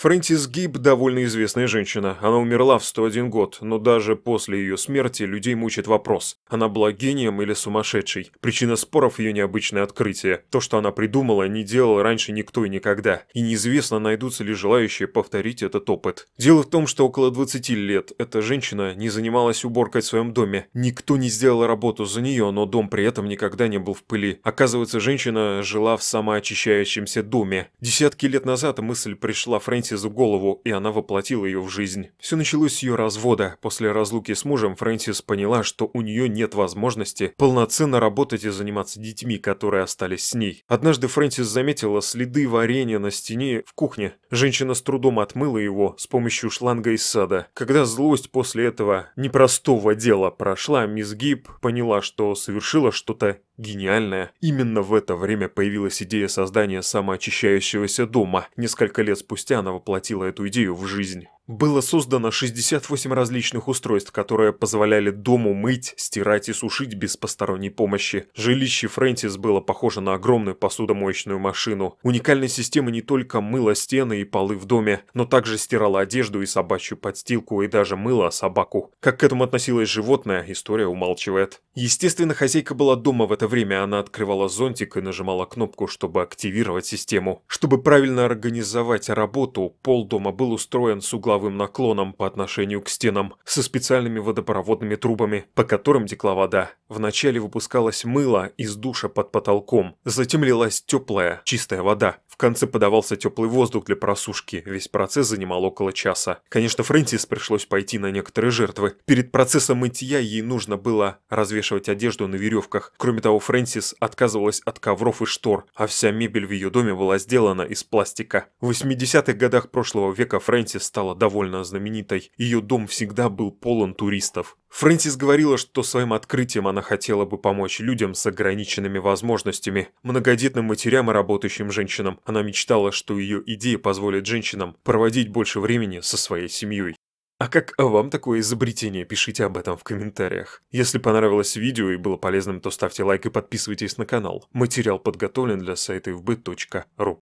Фрэнсис Гиб – довольно известная женщина. Она умерла в 101 год, но даже после ее смерти людей мучит вопрос, она была гением или сумасшедшей. Причина споров – ее необычное открытие. То, что она придумала, не делал раньше никто и никогда. И неизвестно, найдутся ли желающие повторить этот опыт. Дело в том, что около 20 лет эта женщина не занималась уборкой в своем доме. Никто не сделал работу за нее, но дом при этом никогда не был в пыли. Оказывается, женщина жила в самоочищающемся доме. Десятки лет назад мысль пришла Фрэнсис Фрэнсису голову, и она воплотила ее в жизнь. Все началось с ее развода. После разлуки с мужем Фрэнсис поняла, что у нее нет возможности полноценно работать и заниматься детьми, которые остались с ней. Однажды Фрэнсис заметила следы варенья на стене в кухне. Женщина с трудом отмыла его с помощью шланга из сада. Когда злость после этого непростого дела прошла, мисс Гиб поняла, что совершила что-то гениальное. Именно в это время появилась идея создания самоочищающегося дома. Несколько лет спустя она воплотила эту идею в жизнь. Было создано 68 различных устройств, которые позволяли дому мыть, стирать и сушить без посторонней помощи. Жилище Фрэнсис было похоже на огромную посудомоечную машину. Уникальная система не только мыла стены и полы в доме, но также стирала одежду и собачью подстилку и даже мыла собаку. Как к этому относилось животное, история умалчивает. Естественно, хозяйка была дома в это время, она открывала зонтик и нажимала кнопку, чтобы активировать систему. Чтобы правильно организовать работу, пол дома был устроен с угла круговым наклоном по отношению к стенам, со специальными водопроводными трубами, по которым текла вода. Вначале выпускалось мыло из душа под потолком, затем лилась теплая, чистая вода конце подавался теплый воздух для просушки. Весь процесс занимал около часа. Конечно, Фрэнсис пришлось пойти на некоторые жертвы. Перед процессом мытья ей нужно было развешивать одежду на веревках. Кроме того, Фрэнсис отказывалась от ковров и штор, а вся мебель в ее доме была сделана из пластика. В 80-х годах прошлого века Фрэнсис стала довольно знаменитой. Ее дом всегда был полон туристов. Фрэнсис говорила, что своим открытием она хотела бы помочь людям с ограниченными возможностями, многодетным матерям и работающим женщинам. Она мечтала, что ее идея позволит женщинам проводить больше времени со своей семьей. А как вам такое изобретение? Пишите об этом в комментариях. Если понравилось видео и было полезным, то ставьте лайк и подписывайтесь на канал. Материал подготовлен для сайта fb.ru.